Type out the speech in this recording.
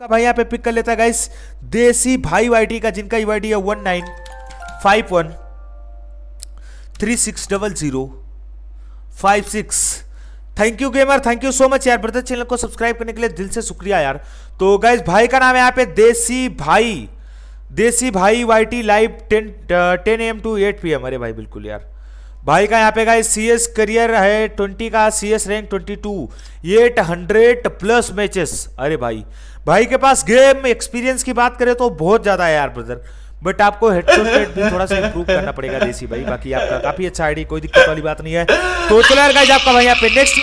का भाई यहाँ पे पिक कर लेता है गाइस देसी भाई वाई का जिनका यू है one nine five one three six double zero five six thank you gamer thank you so much यार ब्रदर चैनल को सब्सक्राइब करने के लिए दिल से शुक्रिया यार तो गाइज भाई का नाम है यहाँ पे देसी भाई देसी भाई Y T live ten ten M to eight P M अरे भाई बिल्कुल यार भाई का यहाँ पे गाइस सीएस करियर है ट्वेंटी का CS rank twenty two eight hundred plus matches अरे भाई भाई के पास गेम एक्सपीरियंस की बात करें तो बहुत ज्यादा है यार ब्रदर बट आपको हेडफोन रेट भी थोड़ा सा इंप्रूव करना पड़ेगा देसी भाई बाकी आपका काफी अच्छा आईडी कोई दिक्कत वाली बात नहीं है तो चलो यार गाइस आपका भाई यहाँ पे नेक्स्ट